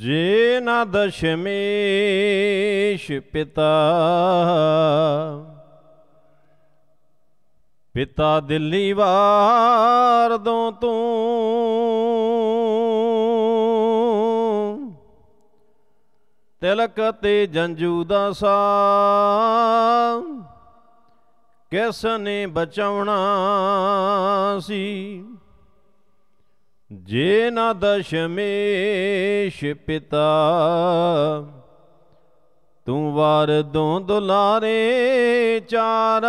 ਜੇ ਨਾ ਦਸ਼ਮੇਸ਼ ਪਿਤਾ ਪਿਤਾ ਦਿੱਲੀ ਵਾਰ ਦੋ ਤੂੰ ਤਿਲਕ ਤੇ ਜੰਜੂ ਦਾ ਸਾ ਕਿਸ ਨੇ ਬਚਾਉਣਾ ਸੀ ਜੇ ਨਾ ਦਸ਼ਮੇਸ਼ ਪਿਤਾ ਤੂੰ ਵਾਰ ਦੋ ਦੁਲਾਰੇ ਚਾਰ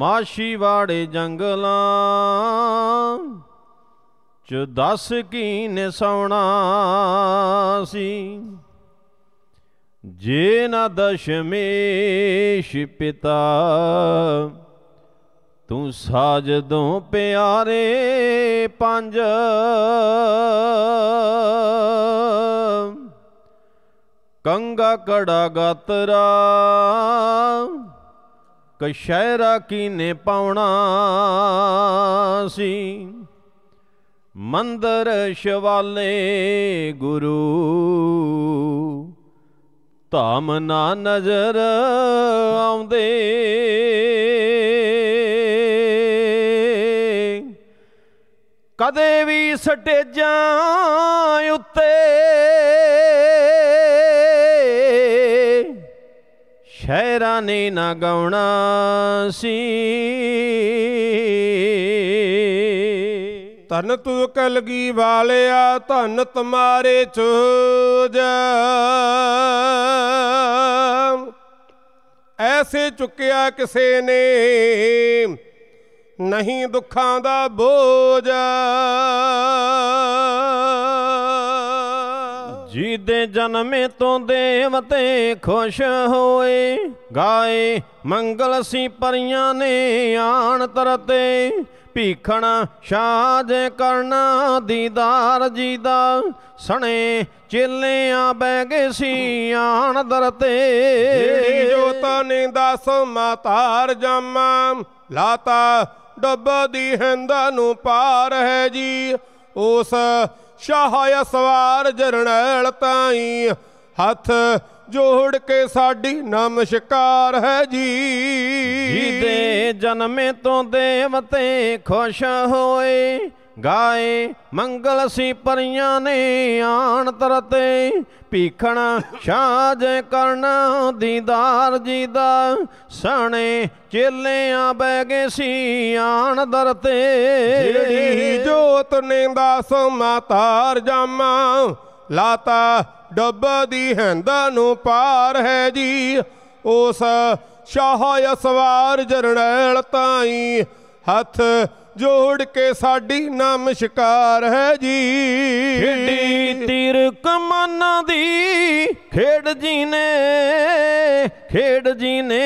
ਮਾਸ਼ੀ ਵਾੜੇ ਜੰਗਲਾਂ ਚ ਦਸ ਕੀਨ ਸੌਣਾ ਸੀ ਜੇ ਨਾ ਦਸ਼ਮੇਸ਼ ਪਿਤਾ ਤੂੰ ਸਾਜਦੋਂ ਪਿਆਰੇ ਪੰਜ ਕੰਗਾ ਕੜਾ ਗਤਰਾ ਕਸ਼ੈਰਾ ਕੀਨੇ ਪਾਉਣਾ ਸੀ ਮੰਦਰ ਸ਼ਵਾਲੇ ਗੁਰੂ ਧਾਮ ਨਾ ਨਜ਼ਰ ਆਉਂਦੇ ਕਦੇ ਵੀ ਸਟੇਜਾਂ ਉੱਤੇ ਸ਼ਹਿਰਾਂ ਨੇ ਨਾ ਗਾਉਣਾ ਸੀ ਤਨ ਤੂ ਕਲਗੀ ਵਾਲਿਆ ਧਨ ਤੁਮਾਰੇ ਚੋਜ ਐਸੇ ਚੁੱਕਿਆ ਕਿਸੇ ਨੇ ਨਹੀਂ ਦੁੱਖਾਂ ਦਾ ਬੋਝ ਜੀਦੇ ਜਨਮੇ ਤੋਂ ਦੇਵਤੇ ਖੁਸ਼ ਹੋਏ ਗਾਏ ਮੰਗਲ ਸੀ ਪਰੀਆਂ ਨੇ ਆਣ ਤਰਤੇ ਭੀਖਣ ਸਾਜ ਕਰਨਾ ਦੀਦਾਰ ਜੀ ਦਾ ਸਣੇ ਚੇਲਿਆਂ ਬਹਿ ਗਏ ਸੀ ਆਣ ਦਰਤੇ ਜਿਹੜੀ ਜੋਤ ਨੇ ਦਸ ਮਾਤਾਰ ਜਮਾ ਲਾਤਾ ਡੱਬਦੀ ਹਿੰਦਾ ਨੂੰ ਪਾਰ ਹੈ ਜੀ ਉਸ ਸ਼ਾਹ ਅਸਵਾਰ ਜਰਨੈਲ ਤਾਈ ਹੱਥ ਜੋੜ ਕੇ ਸਾਡੀ ਨਮਸਕਾਰ ਹੈ ਜੀ ਜੀ ਦੇ ਜਨਮੇ ਤੋਂ ਦੇਵਤੇ ਖੁਸ਼ ਹੋਏ ਗਾਏ ਮੰਗਲ ਸੀ ਪਰੀਆਂ ਨੇ ਆਣ ਤਰਤੇ ਭੀਖਣ ਸਾਜ ਕਰਨ ਦੀਦਾਰ ਜੀ ਦਾ ਸਣੇ ਚੇਲਿਆਂ ਬਹਿ ਗਏ ਸੀ ਆਣ ਦਰਤੇ ਜਿਹੜੀ ਜੋਤ ਨੇ ਦਾਸ ਮਾਤਾਰ ਜਾਮਾ ਲਾਤਾ ਡੱਬ ਦੀ ਹੰਦਾ ਨੂੰ ਪਾਰ ਹੈ ਜੀ ਉਸ ਸ਼ਾਹ ਅਸਵਾਰ ਜਰਨੈਲ ਤਾਈ ਹੱਥ ਜੋੜ ਕੇ ਸਾਡੀ ਨਾਮ ਸ਼ਿਕਾਰ ਹੈ ਜੀ ਖੇਡੀ ਤੀਰ ਕਮਨ ਦੀ ਖੇਡ ਜੀਨੇ ਖੇਡ ਜੀਨੇ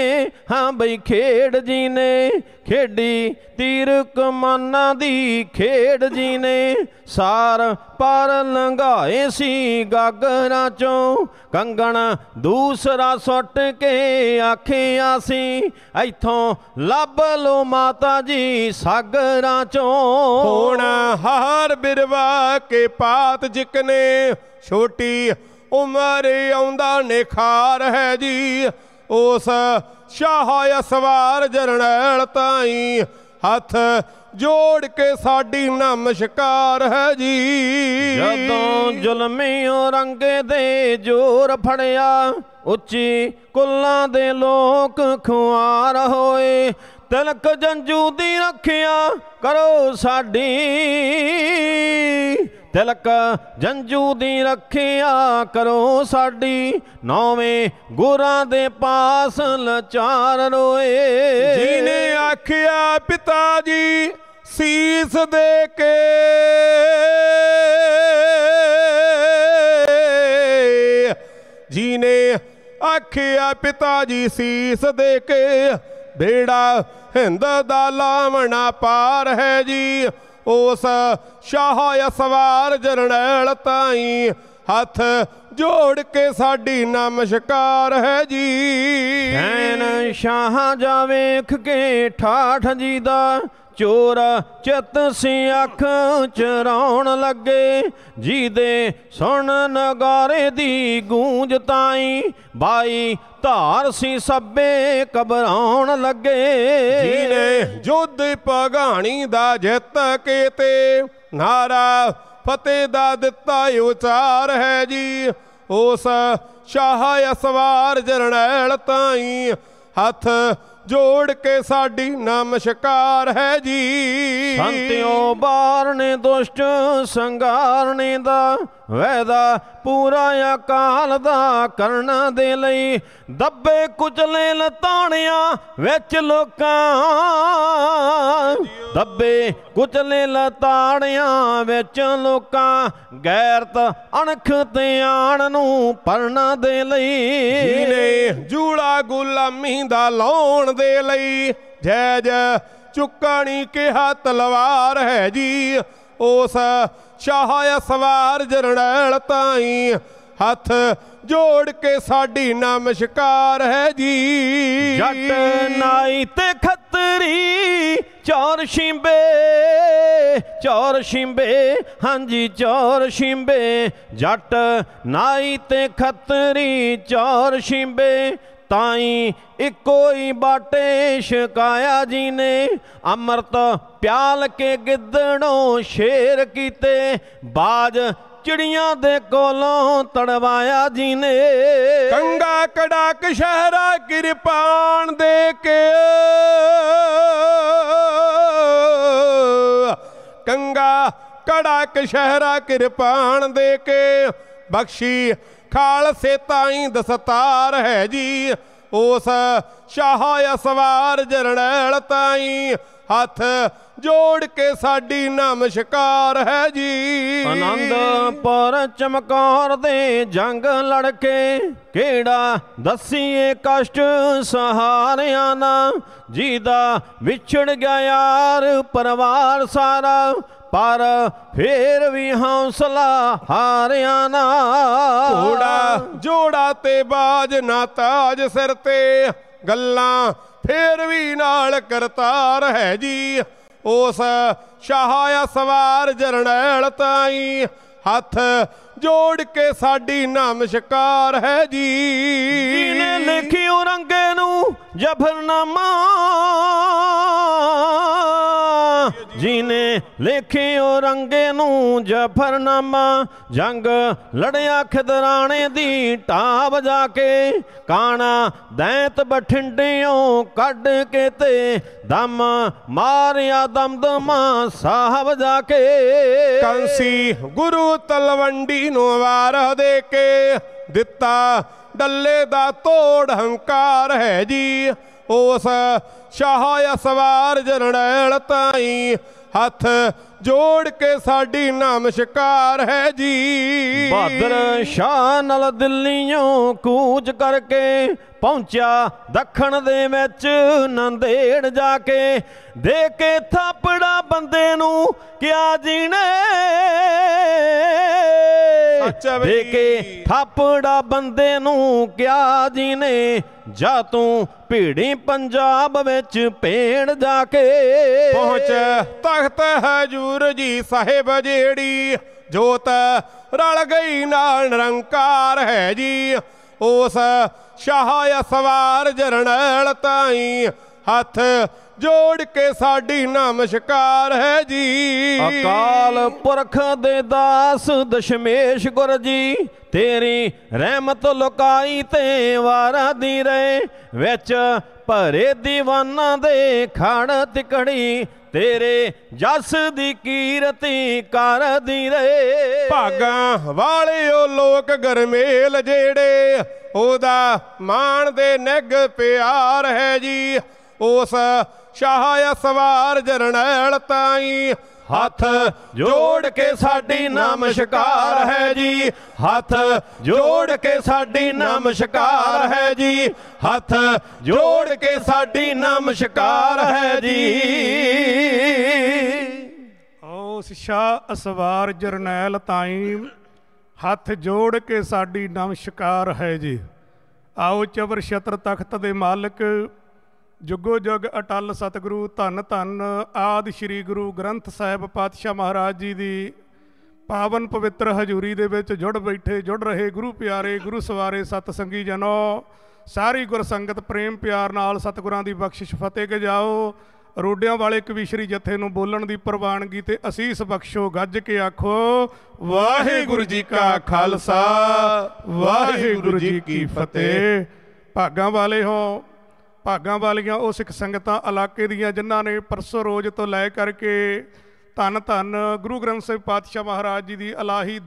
ਹਾਂ ਬਈ ਖੇਡ ਜੀਨੇ ਖੇਡੀ ਤੀਰ ਕਮਾਨਾਂ ਦੀ ਖੇਡ ਜੀਨੇ ਸਾਰ ਪਰ ਲੰਘਾਏ ਸੀ ਗਾਗਰਾਂ ਚੋਂ ਕੰਗਣ ਦੂਸਰਾ ਸੁੱਟ ਕੇ ਆਖਿਆ ਸੀ ਇੱਥੋਂ ਲੱਭ ਲੋ ਮਾਤਾ ਜੀ ਸਾਗਰਾਂ ਚੋਂ ਹੁਣ ਹਾਰ ਬਿਰਵਾ ਕੇ ਪਾਤ ਜਿਕਨੇ ਛੋਟੀ ਉਮਰ ਆਉਂਦਾ ਨਿਖਾਰ ਹੈ ਜੀ ਉਸ ਸ਼ਾਹ ਅਸਵਾਰ ਜਰਨੈਲ ਤਾਈ ਹੱਥ ਜੋੜ ਕੇ ਸਾਡੀ ਨਮਸ਼ਕਾਰ ਹੈ ਜੀ ਜਦੋਂ ਜ਼ੁਲਮੀਓ ਰੰਗੇ ਦੇ ਜੋਰ ਫੜਿਆ ਉੱਚੀ ਕੁੱਲਾਂ ਦੇ ਲੋਕ ਖੁਆਰ ਹੋਏ ਤਿਲਕ ਜੰਜੂ ਦੀ ਰੱਖਿਆ ਕਰੋ ਸਾਡੀ ਤਿਲਕ ਜੰਜੂ ਦੀ ਰੱਖਿਆ ਕਰੋ ਸਾਡੀ ਨੌਵੇਂ ਗੁਰਾਂ ਦੇ ਪਾਸ ਲਚਾਰ ਰੋਏ ਜੀਨੇ ਆਖਿਆ ਪਿਤਾ ਜੀ ਸੀਸ ਦੇ ਕੇ ਜੀਨੇ ਆਖਿਆ ਪਿਤਾ ਜੀ ਸੀਸ ਦੇ ਕੇ ਬੇੜਾ ਹਿੰਦ ਦਾ ਲਾਵਣਾ ਪਾਰ ਹੈ ਜੀ ਉਸ ਸ਼ਾਹ ਅਸਵਾਰ ਜਰਨੈਲ ਤਾਈ ਹੱਥ ਜੋੜ ਕੇ ਸਾਡੀ ਨਮਸਕਾਰ ਹੈ ਜੀ ਐਨ ਸ਼ਾਹ ਜਾ ਵੇਖ ਕੇ ਠਾਠ ਜੀ ਦਾ ਚੋਰ ਚਿਤ ਸੀ ਅੱਖ ਚਰਾਉਣ ਲੱਗੇ ਜੀਦੇ ਸੁਣ ਨਗਾਰੇ ਦੀ ਗੂੰਜ ਤਾਈ ਬਾਈ ਧਾਰ ਸੀ ਸੱਬੇ ਕਬਰਾਉਣ ਲੱਗੇ ਜੀਨੇ ਜੁੱਧ ਪਗਾਣੀ ਦਾ ਜਿੱਤ ਕੀਤੇ ਨਾਰਾ ਫਤਿਹ ਦਾ ਦਿੱਤਾ ਉਚਾਰ ਹੈ ਜੀ ਉਸ ਸ਼ਾਹ ਅਸਵਾਰ ਜਰਨੈਲ ਤਾਈ ਹੱਥ ਜੋੜ ਕੇ ਸਾਡੀ ਨਮਸ਼ਕਾਰ ਹੈ ਜੀ ਸੰਤਿਓ ਬਾਰਨੇ ਦੁਸ਼ਟ ਸੰਗਾਰਨੇ ਦਾ ਵੈਦਾ ਪੂਰਾ ਅਕਾਲ ਦਾ ਕਰਨ ਦੇ ਲਈ ਦੱਬੇ ਕੁਚਲੇ ਲਤਾਣਿਆ ਵਿੱਚ ਲੋਕਾਂ ਦੱਬੇ ਕੁਚਲੇ ਲਤਾਣਿਆ ਵਿੱਚ ਲੋਕਾਂ ਗੈਰਤ ਅਣਖ ਤੇ ਆਣ ਨੂੰ ਪਰਣਾ ਦੇ ਲਈ ਜੀਨੇ ਜੂੜਾ ਗੁਲਾਮੀ ਦਾ ਲਾਉਣ ਦੇ ਲਈ ਜੈ ਜੈ ਚੁੱਕਣੀ ਕਿਹਾ ਤਲਵਾਰ ਹੈ ਜੀ ਉਸ ਆ ਸਵਾਰ ਜਰਨੈਲ ਤਾਈ ਹੱਥ ਜੋੜ ਕੇ ਸਾਡੀ ਨਮਸਕਾਰ ਹੈ ਜੀ ਜੱਟ ਨਾਈ ਤੇ ਖੱਤਰੀ ਚੌਰ ਸ਼ਿੰਬੇ ਚੌਰ ਸ਼ਿੰਬੇ ਹਾਂਜੀ ਚੌਰ ਸ਼ਿੰਬੇ ਜੱਟ ਨਾਈ ਤੇ ਖੱਤਰੀ ਚੌਰ ਸ਼ਿੰਬੇ ਤਾਈ ਇੱਕੋ ਹੀ ਬਾਟੇ ਸ਼ਿਕਾਇਆ ਜੀ ਨੇ ਅਮਰਤ ਪਿਆਲ ਕੇ ਗਿੱਦਣੋਂ ਸ਼ੇਰ ਕੀਤੇ ਬਾਜ ਚਿੜੀਆਂ ਦੇ ਕੋਲੋਂ ਤੜਵਾਇਆ ਜੀ ਨੇ ਕੰਗਾ ਕੜਾਕ ਸ਼ਹਿਰਾ ਕਿਰਪਾਨ ਦੇ ਕੇ ਕੰਗਾ ਕੜਾਕ ਸ਼ਹਿਰਾ ਕਿਰਪਾਨ ਦੇ ਕੇ ਬਖਸ਼ੀ ਖਾਲਸੇ ਤਾਈ ਦਸਤਾਰ ਹੈ ਜੀ ਉਸ ਸ਼ਾਹ ਅਸਵਾਰ ਜਰਨੈਲ ਤਾਈ ਹੱਥ ਜੋੜ ਕੇ ਸਾਡੀ ਨਮਸਕਾਰ ਹੈ ਜੀ ਪਰ ਚਮਕੌਰ ਦੇ ਜੰਗ ਲੜ ਕੇ ਕਿਹੜਾ ਦਸੀਏ ਕਸ਼ਟ ਸਹਾਰਿਆਂ ਦਾ ਜੀਦਾ ਵਿਛੜ ਗਿਆ ਯਾਰ ਪਰਿਵਾਰ ਸਾਰਾ ਪਰ ਫੇਰ ਵੀ ਹੌਸਲਾ ਹਾਰਿਆ ਨਾ ਘੋੜਾ ਜੋੜਾ ਤੇ ਬਾਜ ਨਾ ਤਾਜ ਸਿਰ ਤੇ ਗੱਲਾਂ ਫੇਰ ਵੀ ਨਾਲ ਕਰਤਾਰ ਹੈ ਜੀ ਉਸ ਸ਼ਾਹ ਸਵਾਰ ਜਰਨੈਲ ਤਾਈ ਹੱਥ ਜੋੜ ਕੇ ਸਾਡੀ ਨਮਸਕਾਰ ਹੈ ਜੀ ਜਿਹਨੇ ਲਿਖੀ ਔਰੰਗੇ ਨੂੰ ਜਫਰਨਾਮਾ ਜਿਨੇ ਲੇਖਿਓ ਰੰਗੇ ਨੂੰ ਜਫਰਨਾਮਾ ਜੰਗ ਲੜਿਆ ਖਿਦਰਾਣੇ ਦੀ ਟਾਬ ਜਾ ਕੇ ਕਾਣਾ ਦੈਂਤ ਬਠਿੰਡਿਓ ਕੱਢ ਕੇ ਤੇ ਦਮ ਮਾਰਿਆ ਦਮਦਮਾ ਸਾਹਿਬ ਜਾ ਕੇ ਕੰਸੀ ਗੁਰੂ ਤਲਵੰਡੀ ਨੂੰ ਵਾਰ ਦੇ ਕੇ ਦਿੱਤਾ ਡੱਲੇ ਦਾ ਤੋੜ ਹੰਕਾਰ ਹੈ ਜੀ ਉਸ ਸ਼ਾਹ ਅਸਵਾਰ ਜਰਨੈਲ ਤਾਈ ਹੱਥ ਜੋੜ ਕੇ ਸਾਡੀ ਨਮਸਕਾਰ ਹੈ ਜੀ ਬਾਦਰ ਸ਼ਾਹ ਨਾਲ ਦਿੱਲੀਓਂ ਕੂਚ ਕਰਕੇ ਪਹੁੰਚਿਆ ਦੱਖਣ ਦੇ ਵਿੱਚ ਨੰਦੇੜ ਜਾ ਕੇ ਦੇ ਕੇ ਥਾਪੜਾ ਬੰਦੇ ਨੂੰ ਕਿਆ ਜੀਣੇ ਦੇ ਕੇ ਥਾਪੜਾ ਬੰਦੇ ਨੂੰ ਕਿਆ ਜੀਨੇ ਜਾ ਤੂੰ ਭੀੜੀ ਪੰਜਾਬ ਵਿੱਚ ਭੇਣ ਜਾ ਕੇ ਪਹੁੰਚ ਤਖਤ ਹਜੂਰ ਜੀ ਸਾਹਿਬ ਜਿਹੜੀ ਜੋਤ ਰਲ ਗਈ ਨਾਲ ਨਿਰੰਕਾਰ ਹੈ ਜੀ ਉਸ ਸ਼ਾਹ ਅਸਵਾਰ ਜਰਨੈਲ ਤਾਈ ਹੱਥ ਜੋੜ ਕੇ ਸਾਡੀ ਨਮਸਕਾਰ ਹੈ ਜੀ ਅਕਾਲ ਪੁਰਖ ਦੇ ਦਾਸ ਦਸ਼ਮੇਸ਼ ਗੁਰ ਜੀ ਤੇਰੀ ਰਹਿਮਤ ਲੁਕਾਈ ਤੇ ਵਾਰਾ ਦੀ ਰਹੇ ਵਿੱਚ ਭਰੇ ਦੀਵਾਨਾਂ ਦੇ ਖੜ ਤਿਕੜੀ ਤੇਰੇ ਜਸ ਦੀ ਕੀਰਤੀ ਕਰਦੀ ਰੇ ਭਾਗਾ ਵਾਲਿਓ ਲੋਕ ਗਰਮੇਲ ਜਿਹੜੇ ਉਹਦਾ ਮਾਣ ਦੇ ਨਿਗ ਪਿਆਰ ਹੈ ਜੀ ਉਸ ਸ਼ਾਹ ਅਸਵਾਰ ਜਰਨੈਲ ਤਾਈ ਹੱਥ ਜੋੜ ਕੇ ਸਾਡੀ ਨਮਸਕਾਰ ਹੈ ਜੀ ਹੱਥ ਜੋੜ ਕੇ ਸਾਡੀ ਨਮਸਕਾਰ ਹੈ ਜੀ ਹੱਥ ਜੋੜ ਕੇ ਸਾਡੀ ਨਮਸਕਾਰ ਹੈ ਜੀ ਔਸ ਸ਼ਾ ਅਸਵਾਰ ਜਰਨੈਲ ਤਾਈਂ ਹੱਥ ਜੋੜ ਕੇ ਸਾਡੀ ਨਮਸਕਾਰ ਹੈ ਜੀ ਆਓ ਚਵਰ ਛਤਰ ਤਖਤ ਦੇ ਮਾਲਕ ਜੁਗੋ ਜੁਗ ਅਟਲ ਸਤਿਗੁਰੂ ਧੰਨ ਧੰਨ ਆਦ ਸ੍ਰੀ ਗੁਰੂ ਗ੍ਰੰਥ ਸਾਹਿਬ ਪਾਤਸ਼ਾਹ ਮਹਾਰਾਜ ਜੀ ਦੀ ਪਾਵਨ ਪਵਿੱਤਰ ਹਜ਼ੂਰੀ ਦੇ ਵਿੱਚ ਜੁੜ ਬੈਠੇ ਜੁੜ ਰਹੇ ਗੁਰੂ ਪਿਆਰੇ ਗੁਰੂ ਸਵਾਰੇ ਸਤ ਸੰਗੀ ਜਨੋ ਸਾਰੀ ਗੁਰ ਸੰਗਤ ਪ੍ਰੇਮ ਪਿਆਰ ਨਾਲ ਸਤਿਗੁਰਾਂ ਦੀ ਬਖਸ਼ਿਸ਼ ਫਤਿਹ ਕੇ ਜਾਓ ਰੋਡਿਆਂ ਵਾਲੇ ਕਵੀਸ਼ਰੀ ਜਥੇ ਨੂੰ ਬੋਲਣ ਦੀ ਪ੍ਰਵਾਨਗੀ ਤੇ ਅਸੀਸ ਬਖਸ਼ੋ ਗੱਜ ਕੇ ਆਖੋ ਵਾਹਿਗੁਰੂ ਜੀ ਕਾ ਖਾਲਸਾ ਵਾਹਿਗੁਰੂ ਜੀ ਕੀ ਫਤਿਹ ਭਾਗਾਂ ਵਾਲੇ ਹੋ ਭਾਗਾਂ ਵਾਲੀਆਂ ਉਹ ਸਿੱਖ ਸੰਗਤਾਂ ਇਲਾਕੇ ਦੀਆਂ ਜਿਨ੍ਹਾਂ ਨੇ ਪਰਸੋ ਰੋਜ਼ ਤੋਂ ਲੈ ਕਰਕੇ ਧੰਨ ਧੰਨ ਗੁਰੂ ਗ੍ਰੰਥ ਸਾਹਿਬ ਪਾਤਸ਼ਾਹ ਮਹਾਰਾਜ ਜੀ ਦੀ ਅਲਾਹੀ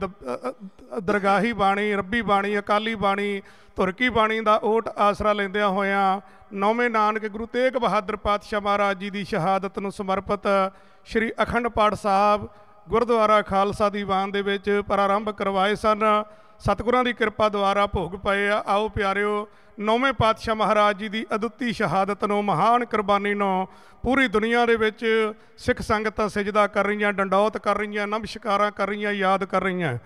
ਦਰਗਾਹੀ ਬਾਣੀ ਰੱਬੀ ਬਾਣੀ ਅਕਾਲੀ ਬਾਣੀ ਤੁਰਕੀ ਬਾਣੀ ਦਾ ਓਟ ਆਸਰਾ ਲੈਂਦਿਆਂ ਹੋਇਆਂ ਨੌਵੇਂ ਨਾਨਕ ਗੁਰੂ ਤੇਗ ਬਹਾਦਰ ਪਾਤਸ਼ਾਹ ਮਹਾਰਾਜ ਜੀ ਦੀ ਸ਼ਹਾਦਤ ਨੂੰ ਸਮਰਪਿਤ ਸ੍ਰੀ ਅਖੰਡ ਪਾਠ ਸਾਹਿਬ ਗੁਰਦੁਆਰਾ ਖਾਲਸਾ ਦੀਵਾਨ ਦੇ ਵਿੱਚ ਪ੍ਰਾਰੰਭ ਕਰਵਾਏ ਸਨ ਸਤਿਗੁਰਾਂ ਦੀ ਕਿਰਪਾ ਦੁਆਰਾ ਭੋਗ ਪਏ ਆ ਆਓ ਪਿਆਰਿਓ ਨੌਵੇਂ ਪਾਤਸ਼ਾਹ ਮਹਾਰਾਜ ਜੀ ਦੀ ਅਦੁੱਤੀ ਸ਼ਹਾਦਤ ਨੂੰ ਮਹਾਨ ਕੁਰਬਾਨੀ ਨੂੰ ਪੂਰੀ ਦੁਨੀਆ ਦੇ ਵਿੱਚ ਸਿੱਖ ਸੰਗਤਾਂ ਸਜਦਾ ਕਰ ਰਹੀਆਂ ਡੰਡੌਤ ਕਰ ਰਹੀਆਂ ਨਮਸਕਾਰਾਂ ਕਰ ਰਹੀਆਂ ਯਾਦ ਕਰ ਰਹੀਆਂ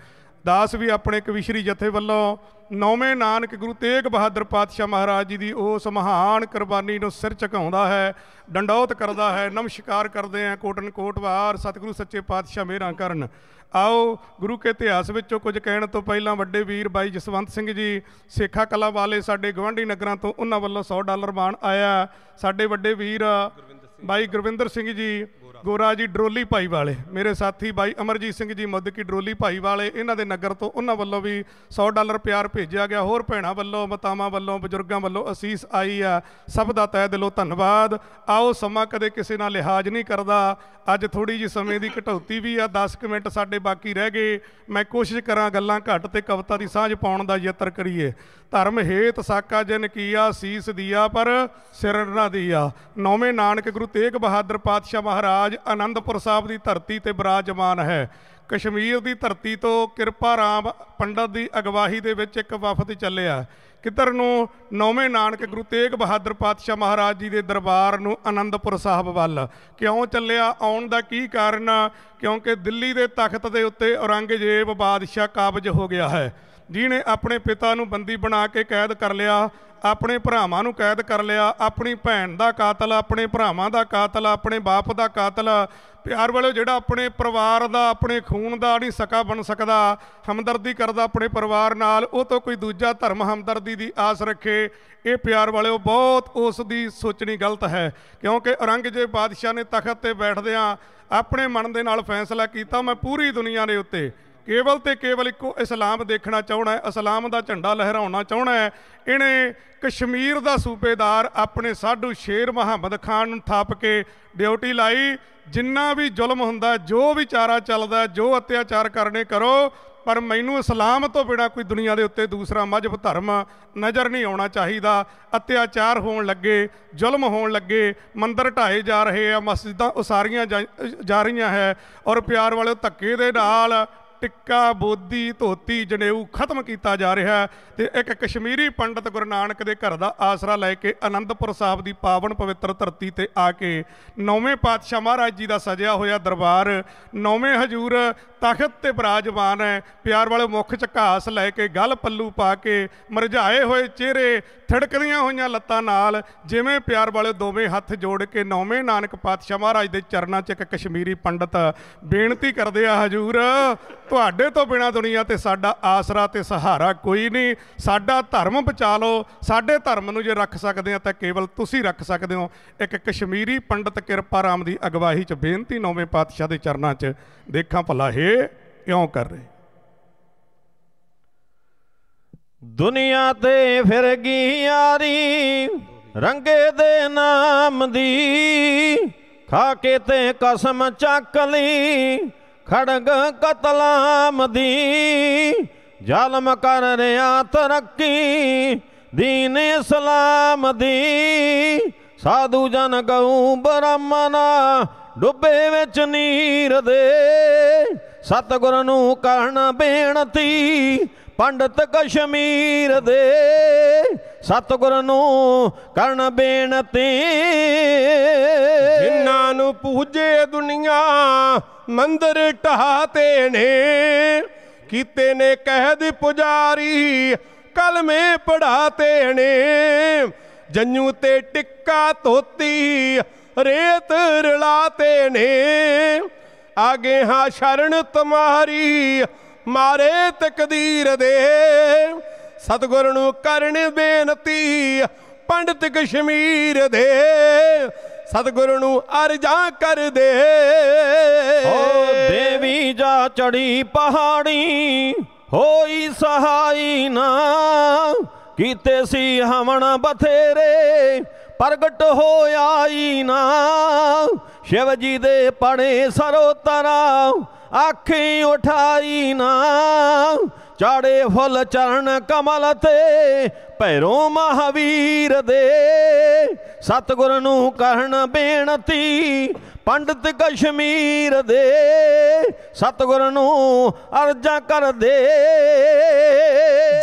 ਦਾਸ ਵੀ ਆਪਣੇ ਕਵਿਸ਼ਰੀ ਜਥੇ ਵੱਲੋਂ ਨੌਵੇਂ ਨਾਨਕ ਗੁਰੂ ਤੇਗ ਬਹਾਦਰ ਪਾਤਸ਼ਾਹ ਮਹਾਰਾਜ ਜੀ ਦੀ ਉਸ ਮਹਾਨ ਕੁਰਬਾਨੀ ਨੂੰ ਸਿਰ ਝੁਕਾਉਂਦਾ ਹੈ ਡੰਡੌਤ ਕਰਦਾ ਹੈ ਨਮਸਕਾਰ ਕਰਦੇ ਆ ਕੋਟਨ ਕੋਟਵਾਰ ਸਤਿਗੁਰੂ ਸੱਚੇ ਪਾਤਸ਼ਾਹ ਮਿਹਰਾਂ ਕਰਨ ਆਓ ਗੁਰੂ ਕੇ ਇਤਿਹਾਸ ਵਿੱਚੋਂ ਕੁਝ ਕਹਿਣ ਤੋਂ ਪਹਿਲਾਂ ਵੱਡੇ ਵੀਰ ਬਾਈ ਜਸਵੰਤ ਸਿੰਘ ਜੀ ਸੇਖਾ ਕਲਾ ਵਾਲੇ ਸਾਡੇ ਗਵਾਂਢੀ ਨਗਰਾਂ ਤੋਂ ਉਹਨਾਂ ਵੱਲੋਂ 100 ਡਾਲਰ ਮਾਨ ਆਇਆ ਸਾਡੇ ਵੱਡੇ ਵੀਰ ਬਾਈ ਗੁਰਵਿੰਦਰ ਸਿੰਘ ਜੀ ਗੋਰਾ ਜੀ ਡਰੋਲੀ ਭਾਈ ਵਾਲੇ ਮੇਰੇ ਸਾਥੀ ਬਾਈ ਅਮਰਜੀਤ ਸਿੰਘ ਜੀ ਕੀ ਡਰੋਲੀ ਭਾਈ ਵਾਲੇ ਇਹਨਾਂ ਦੇ ਨਗਰ ਤੋਂ ਉਹਨਾਂ ਵੱਲੋਂ ਵੀ 100 ਡਾਲਰ ਪਿਆਰ ਭੇਜਿਆ ਗਿਆ ਹੋਰ ਭੈਣਾਂ ਵੱਲੋਂ ਮਤਾਵਾਂ ਵੱਲੋਂ ਬਜ਼ੁਰਗਾਂ ਵੱਲੋਂ ਅਸੀਸ ਆਈ ਆ ਸਭ ਦਾ ਤਹਿ ਦਿਲੋਂ ਧੰਨਵਾਦ ਆਓ ਸਮਾਂ ਕਦੇ ਕਿਸੇ ਨਾਲ ਲਿਹਾਜ਼ ਨਹੀਂ ਕਰਦਾ ਅੱਜ ਥੋੜੀ ਜੀ ਸਮੇਂ ਦੀ ਘਟੌਤੀ ਵੀ ਆ 10 ਮਿੰਟ ਸਾਡੇ ਬਾਕੀ ਰਹਿ ਗਏ ਮੈਂ ਕੋਸ਼ਿਸ਼ ਕਰਾਂ ਗੱਲਾਂ ਘੱਟ ਤੇ ਕਵਿਤਾ ਦੀ ਸਾਂਝ ਪਾਉਣ ਦਾ ਯਤਨ ਕਰੀਏ ਧਰਮ ਹੇਤ ਸਾਕਾ ਜਨ ਕੀਆ ਸੀਸ ਦੀਆ ਪਰ ਸਿਰ ਨਾ ਦੀਆ ਨੌਵੇਂ ਨਾਨਕ ਗੁਰੂ ਤੇਗ ਬਹਾਦਰ ਪਾਤਸ਼ਾਹ ਮਹਾਰਾਜ ਅੱਜ ਆਨੰਦਪੁਰ ਸਾਹਿਬ ਦੀ ਧਰਤੀ ਤੇ ਬਰਾਜਮਾਨ ਹੈ ਕਸ਼ਮੀਰ ਦੀ ਧਰਤੀ ਤੋਂ ਕਿਰਪਾ ਰਾਮ ਪੰਡਤ ਦੀ ਅਗਵਾਹੀ ਦੇ ਵਿੱਚ ਇੱਕ ਵਫਦ ਚੱਲਿਆ ਕਿਧਰ ਨੂੰ ਨੌਵੇਂ ਨਾਨਕ ਗੁਰੂ ਤੇਗ ਬਹਾਦਰ ਪਾਤਸ਼ਾਹ ਮਹਾਰਾਜ ਜੀ ਦੇ ਦਰਬਾਰ ਨੂੰ ਆਨੰਦਪੁਰ ਸਾਹਿਬ ਵੱਲ ਕਿਉਂ ਚੱਲਿਆ ਆਉਣ ਦਾ ਕੀ ਕਾਰਨ ਕਿਉਂਕਿ ਦਿੱਲੀ ਦੇ ਤਖਤ ਦੇ ਉੱਤੇ ਔਰੰਗਜ਼ੇਬ ਬਾਦਸ਼ਾਹ ਕਾਬਜ ਹੋ ਗਿਆ ਹੈ ਜਿਨੇ ਆਪਣੇ ਪਿਤਾ ਨੂੰ ਬੰਦੀ ਬਣਾ ਕੇ ਕੈਦ ਕਰ ਲਿਆ ਆਪਣੇ ਭਰਾਵਾਂ ਨੂੰ ਕੈਦ ਕਰ ਲਿਆ ਆਪਣੀ ਭੈਣ ਦਾ ਕਾਤਲ ਆਪਣੇ ਭਰਾਵਾਂ ਦਾ ਕਾਤਲ ਆਪਣੇ ਬਾਪ ਦਾ ਕਾਤਲ ਪਿਆਰ ਵਾਲੋ ਜਿਹੜਾ ਆਪਣੇ ਪਰਿਵਾਰ ਦਾ ਆਪਣੇ ਖੂਨ ਦਾ ਨਹੀਂ ਸਕਾ ਬਣ ਸਕਦਾ ਹਮਦਰਦੀ ਕਰਦਾ ਆਪਣੇ ਪਰਿਵਾਰ ਨਾਲ ਉਹ ਤੋਂ ਕੋਈ ਦੂਜਾ ਧਰਮ ਹਮਦਰਦੀ ਦੀ ਆਸ ਰੱਖੇ ਇਹ ਪਿਆਰ ਵਾਲਿਓ ਬਹੁਤ ਉਸ ਦੀ ਸੋਚਣੀ ਗਲਤ ਹੈ ਕਿਉਂਕਿ ਔਰੰਗਜ਼ੇਬ ਬਾਦਸ਼ਾਹ ਨੇ ਤਖਤ ਤੇ ਬੈਠਦਿਆਂ ਆਪਣੇ ਮਨ ਦੇ ਨਾਲ ਫੈਸਲਾ ਕੀਤਾ ਮੈਂ ਪੂਰੀ ਦੁਨੀਆ ਦੇ ਉੱਤੇ ਕੇਵਲ ਤੇ ਕੇਵਲ ਇੱਕੋ ਇਸਲਾਮ ਦੇਖਣਾ ਚਾਹਣਾ ਹੈ ਇਸਲਾਮ ਦਾ ਝੰਡਾ ਲਹਿਰਾਉਣਾ ਚਾਹਣਾ ਹੈ ਇਹਨੇ ਕਸ਼ਮੀਰ ਦਾ ਸੂਬੇਦਾਰ ਆਪਣੇ ਸਾਧੂ ਸ਼ੇਰ ਮੁਹੰਮਦ ਖਾਨ ਨੂੰ ਥਾਪ ਕੇ ਡਿਊਟੀ ਲਾਈ ਜਿੰਨਾ ਵੀ ਜ਼ੁਲਮ ਹੁੰਦਾ ਜੋ ਵੀ ਚਾਰਾ ਚੱਲਦਾ ਜੋ ਅਤਿਆਚਾਰ ਕਰਨੇ ਕਰੋ ਪਰ ਮੈਨੂੰ ਇਸਲਾਮ ਤੋਂ ਬਿਨਾ ਕੋਈ ਦੁਨੀਆ ਦੇ ਉੱਤੇ ਦੂਸਰਾ ਮਜਬ ਧਰਮ ਨਜ਼ਰ ਨਹੀਂ ਆਉਣਾ ਚਾਹੀਦਾ ਅਤਿਆਚਾਰ ਹੋਣ ਲੱਗੇ ਜ਼ੁਲਮ ਹੋਣ ਲੱਗੇ ਮੰਦਰ ਢਾਏ ਜਾ ਰਹੇ ਆ ਮਸਜਿਦਾਂ ਉਸਾਰੀਆਂ ਜਾ ਰਹੀਆਂ ਹੈ ਔਰ ਪਿਆਰ ਵਾਲੇ ਧੱਕੇ ਦੇ ਨਾਲ ਟਿੱਕਾ ਬੋਦੀ ਧੋਤੀ ਜਨੇਊ ਖਤਮ ਕੀਤਾ ਜਾ ਰਿਹਾ ਤੇ ਇੱਕ ਕਸ਼ਮੀਰੀ ਪੰਡਤ ਗੁਰਨਾਨਕ ਦੇ ਘਰ ਦਾ ਆਸਰਾ ਲੈ ਕੇ ਅਨੰਦਪੁਰ ਸਾਹਿਬ ਦੀ ਪਾਵਨ ਪਵਿੱਤਰ ਧਰਤੀ ਤੇ ਆ ਕੇ ਨੌਵੇਂ ਪਾਤਸ਼ਾਹ ਮਹਾਰਾਜ ਜੀ ਦਾ ਸਜਿਆ ਹੋਇਆ ਦਰਬਾਰ ਨੌਵੇਂ ਹਜੂਰ ਤਖਤ ਤੇ ਬਰਾਜਮਾਨ ਹੈ ਪਿਆਰ ਵਾਲੇ ਮੁਖ ਚ ਘਾਸ ਲੈ ਕੇ ਗਲ ਪੱਲੂ ਪਾ ਕੇ ਮਰਝਾਏ ਹੋਏ ਚਿਹਰੇ ਥੜਕਦੀਆਂ ਹੋਈਆਂ ਲੱਤਾਂ ਨਾਲ ਜਿਵੇਂ ਪਿਆਰ ਵਾਲੇ ਦੋਵੇਂ ਹੱਥ ਜੋੜ ਕੇ ਨੌਵੇਂ ਨਾਨਕ ਪਾਤਸ਼ਾਹ ਮਹਾਰਾਜ ਦੇ ਚਰਨਾਂ 'ਚ ਇੱਕ ਕਸ਼ਮੀਰੀ ਪੰਡਤ ਬੇਨਤੀ ਕਰਦੇ ਆ ਹਜੂਰ ਤੁਹਾਡੇ ਤੋਂ ਬਿਨਾ ਦੁਨੀਆ ਤੇ ਸਾਡਾ ਆਸਰਾ ਤੇ ਸਹਾਰਾ ਕੋਈ ਨਹੀਂ ਸਾਡਾ ਧਰਮ ਬਚਾ ਲਓ ਸਾਡੇ ਧਰਮ ਨੂੰ ਜੇ ਰੱਖ ਸਕਦੇ ਆ ਤਾਂ ਕੇਵਲ ਤੁਸੀਂ ਰੱਖ ਸਕਦੇ ਹੋ ਇੱਕ ਕਸ਼ਮੀਰੀ ਪੰਡਤ ਕਿਰਪਾ ਰਾਮ ਦੀ ਅਗਵਾਈ 'ਚ ਬੇਨਤੀ ਨੌਵੇਂ ਪਾਤਸ਼ਾਹ ਦੇ ਚਰਨਾਂ 'ਚ ਦੇਖਾਂ ਭਲਾ ਹੈ ਕਿਉਂ ਕਰ ਰਹੇ ਦੁਨੀਆ ਤੇ ਫਿਰ ਗਈ ਯਾਰੀ ਰੰਗੇ ਦੇ ਨਾਮ ਦੀ ਖਾ ਕੇ ਤੇ ਕਸਮ ਚੱਕ ਲਈ ਖੜਗ ਕਤਲਾਮ ਦੀ ਜ਼ਾਲਮ ਕਰ ਰਿਆ ਤਰੱਕੀ ਦੀਨ ਇਸਲਾਮ ਦੀ ਸਾਧੂ ਜਨ ਗਉ ਬ੍ਰਹਮਨਾ ਡੁੱਬੇ ਵਿੱਚ ਨੀਰ ਦੇ ਸਤਗੁਰ ਨੂੰ ਕਰਨ ਬੇਨਤੀ ਪੰਡਤ ਕਸ਼ਮੀਰ ਦੇ ਸਤਗੁਰ ਨੂੰ ਕਰਨ ਬੇਨਤੀ ਜਿਨ੍ਹਾਂ ਨੂੰ ਪੂਜੇ ਦੁਨੀਆ ਮੰਦਰ ਟਹਾਤੇ ਨੇ ਕੀਤੇ ਨੇ ਕਹਿਦ ਪੁਜਾਰੀ ਕਲਮੇ ਪੜਾਤੇ ਨੇ ਜੰਨੂ ਤੇ ਟਿੱਕਾ ਧੋਤੀ ਰੇਤ ਰਲਾਤੇ ਨੇ ਆਗੇ ਹਾਂ ਸ਼ਰਨ ਤੁਮਾਰੀ ਮਾਰੇ ਤਕਦੀਰ ਦੇ ਸਤਗੁਰ ਨੂੰ ਕਰਨ ਬੇਨਤੀ ਪੰਡਤ ਕਸ਼ਮੀਰ ਦੇ ਸਤਗੁਰੂ ਨੂੰ ਅਰਜਾ ਕਰ ਦੇ ਦੇਵੀ ਜਾ ਚੜੀ ਪਹਾੜੀ ਹੋਈ ਸਹਾਈ ਨਾ ਕੀਤੇ ਸੀ ਹਮਣ ਬਥੇਰੇ ਪ੍ਰਗਟ ਹੋਈ ਨਾ ਸ਼ਿਵ ਜੀ ਦੇ ਪਣੇ ਸਰੋਤਰਾ ਅੱਖੀ ਉਠਾਈ ਨਾ ਚਾੜੇ ਫੁੱਲ ਚਰਨ ਕਮਲ ਤੇ ਭੈਰੋ ਮਹਾਵੀਰ ਦੇ ਸਤਗੁਰ ਨੂੰ ਕਰਨ ਬੇਨਤੀ ਪੰਡਤ ਕਸ਼ਮੀਰ ਦੇ ਸਤਗੁਰ ਨੂੰ ਅਰਜ਼ਾ ਕਰਦੇ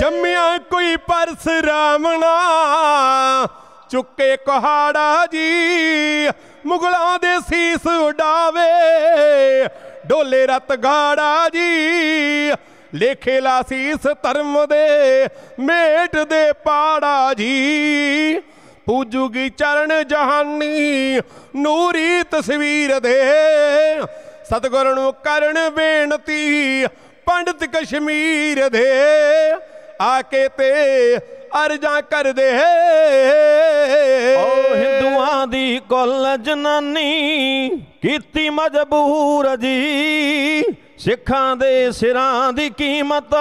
ਜੰਮਿਆ ਕੋਈ ਪਰਸ ਰਾਵਣਾ ਚੁੱਕੇ ਕੁਹਾੜਾ ਜੀ ਮੁਗਲਾਂ ਦੇ ਸੀਸ ਉਡਾਵੇ ਡੋਲੇ ਰਤ ਗਾੜਾ ਜੀ ਲੇਖੇ ਲਾਸੀ ਇਸ ਧਰਮ ਦੇ ਮੇਟ ਦੇ ਪਾੜਾ ਜੀ ਪੂਜੂਗੀ ਚਰਨ ਜਹਾਨੀ ਨੂਰੀ ਤਸਵੀਰ ਦੇ ਸਤਗੁਰ ਨੂੰ ਕਰਨ ਬੇਨਤੀ ਪੰਡਤ ਕਸ਼ਮੀਰ ਦੇ ਆ ਕੇ ਤੇ ਅਰਜ਼ਾਂ ਕਰਦੇ ਓ ਹਿੰਦੂਆਂ ਦੀ ਕੁੱਲ ਜਨਾਨੀ ਕੀਤੀ ਮਜਬੂਰ ਜੀ ਸਿੱਖਾਂ ਦੇ ਸਿਰਾਂ ਦੀ ਕੀਮਤ